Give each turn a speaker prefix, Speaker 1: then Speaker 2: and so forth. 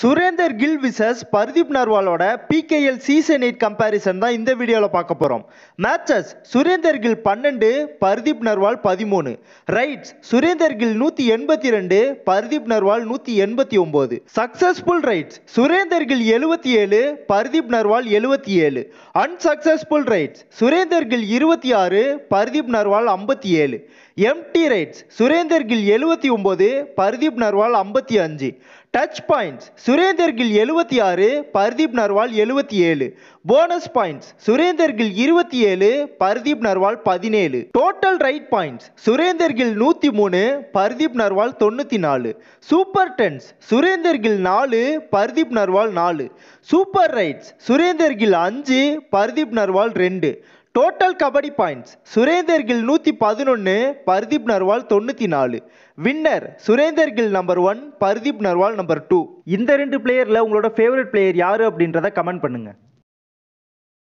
Speaker 1: Surender Gill versus Pardeep நர்வாலோட PKL season eight comparison தான் இந்த வீடியோவில் பார்க்க போகிறோம் மேட்சஸ் சுரேந்தர் கில் பன்னெண்டு பர்தீப் நர்வால் பதிமூணு ரைட்ஸ் சுரேந்தர் கில் நூற்றி எண்பத்தி ரெண்டு பர்தீப் நர்வால் நூற்றி எண்பத்தி ஒம்பது சக்ஸஸ்ஃபுல் ரைட்ஸ் சுரேந்தர் கில் எழுபத்தி ஏழு பர்தீப் நர்வால் எழுபத்தி ஏழு அன்சக்சஸ்ஃபுல் ரைட்ஸ் சுரேந்தர் கில் இருபத்தி ஆறு பர்தீப் நர்வால் ஐம்பத்தி ஏழு எம்டி ரைட்ஸ் சுரேந்தர் கில் எழுபத்தி ஒம்பது பர்தீப் நர்வால் ஐம்பத்தி அஞ்சு டச் பாயிண்ட்ஸ் சுரேந்தர் கில் எழுபத்தி ஆறு பர்தீப் நர்வால் எழுபத்தி ஏழு போனஸ் பாயிண்ட்ஸ் சுரேந்தர் கில் இருபத்தி ஏழு பர்தீப் நர்வால் பதினேழு total raid points Surender Gill நூற்றி மூணு பர்தீப் நர்வால் தொண்ணூற்றி நாலு சூப்பர் டென்ஸ் சுரேந்தர் கில் நாலு பர்தீப் நர்வால் நாலு சூப்பர் ரைட்ஸ் சுரேந்தர் கில் அஞ்சு பர்தீப் நர்வால் ரெண்டு டோட்டல் கபடி பாயிண்ட்ஸ் சுரேந்தர் கில் நூற்றி பதினொன்று பர்தீப் நர்வால் தொண்ணூற்றி நாலு winner Surender Gill number one Pardeep Narwal number two இந்த ரெண்டு பிளேயரில் உங்களோட ஃபேவரட் பிளேயர் யார் அப்படின்றத கமெண்ட் பண்ணுங்கள்